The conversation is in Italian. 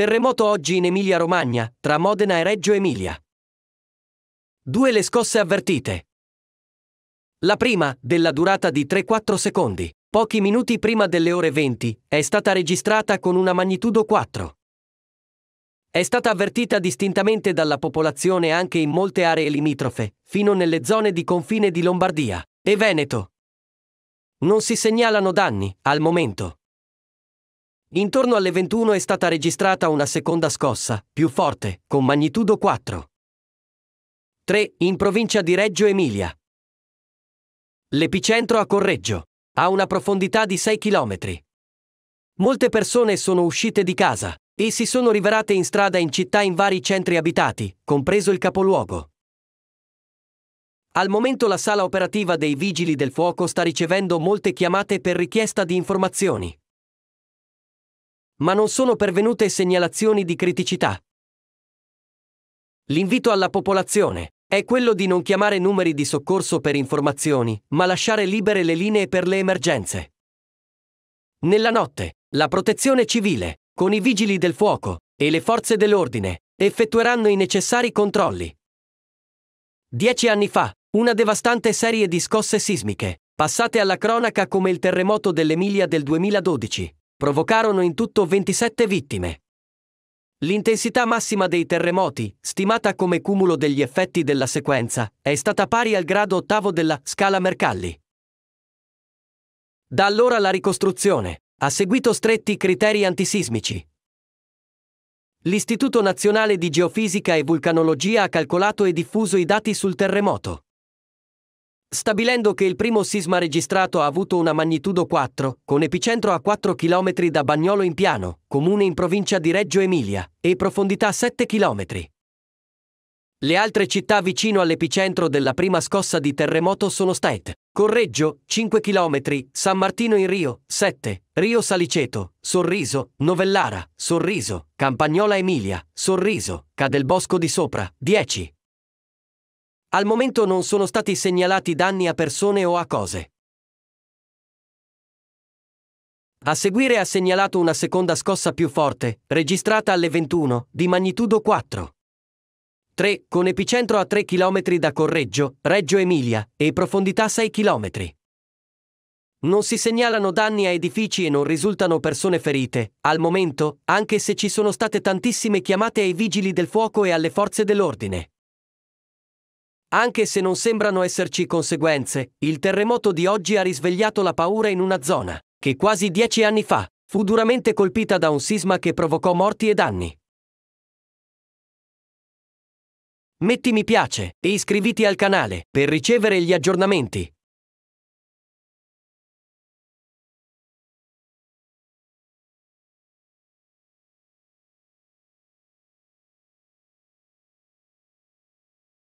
Terremoto oggi in Emilia-Romagna, tra Modena e Reggio Emilia. Due le scosse avvertite. La prima, della durata di 3-4 secondi, pochi minuti prima delle ore 20, è stata registrata con una magnitudo 4. È stata avvertita distintamente dalla popolazione anche in molte aree limitrofe, fino nelle zone di confine di Lombardia e Veneto. Non si segnalano danni, al momento. Intorno alle 21 è stata registrata una seconda scossa, più forte, con magnitudo 4. 3. In provincia di Reggio Emilia. L'epicentro a Correggio. Ha una profondità di 6 km. Molte persone sono uscite di casa e si sono riverate in strada in città in vari centri abitati, compreso il capoluogo. Al momento la sala operativa dei vigili del fuoco sta ricevendo molte chiamate per richiesta di informazioni ma non sono pervenute segnalazioni di criticità. L'invito alla popolazione è quello di non chiamare numeri di soccorso per informazioni, ma lasciare libere le linee per le emergenze. Nella notte, la protezione civile, con i vigili del fuoco e le forze dell'ordine, effettueranno i necessari controlli. Dieci anni fa, una devastante serie di scosse sismiche, passate alla cronaca come il terremoto dell'Emilia del 2012, provocarono in tutto 27 vittime. L'intensità massima dei terremoti, stimata come cumulo degli effetti della sequenza, è stata pari al grado ottavo della scala Mercalli. Da allora la ricostruzione ha seguito stretti criteri antisismici. L'Istituto Nazionale di Geofisica e Vulcanologia ha calcolato e diffuso i dati sul terremoto stabilendo che il primo sisma registrato ha avuto una magnitudo 4, con epicentro a 4 km da Bagnolo in Piano, comune in provincia di Reggio Emilia, e profondità 7 km. Le altre città vicino all'epicentro della prima scossa di terremoto sono State, Correggio, 5 km, San Martino in Rio, 7, Rio Saliceto, Sorriso, Novellara, Sorriso, Campagnola Emilia, Sorriso, Cadelbosco di Sopra, 10. Al momento non sono stati segnalati danni a persone o a cose. A seguire ha segnalato una seconda scossa più forte, registrata alle 21, di magnitudo 4. 3, con epicentro a 3 km da Correggio, Reggio Emilia, e profondità 6 km. Non si segnalano danni a edifici e non risultano persone ferite, al momento, anche se ci sono state tantissime chiamate ai vigili del fuoco e alle forze dell'ordine. Anche se non sembrano esserci conseguenze, il terremoto di oggi ha risvegliato la paura in una zona, che quasi dieci anni fa fu duramente colpita da un sisma che provocò morti e danni. Metti mi piace e iscriviti al canale per ricevere gli aggiornamenti.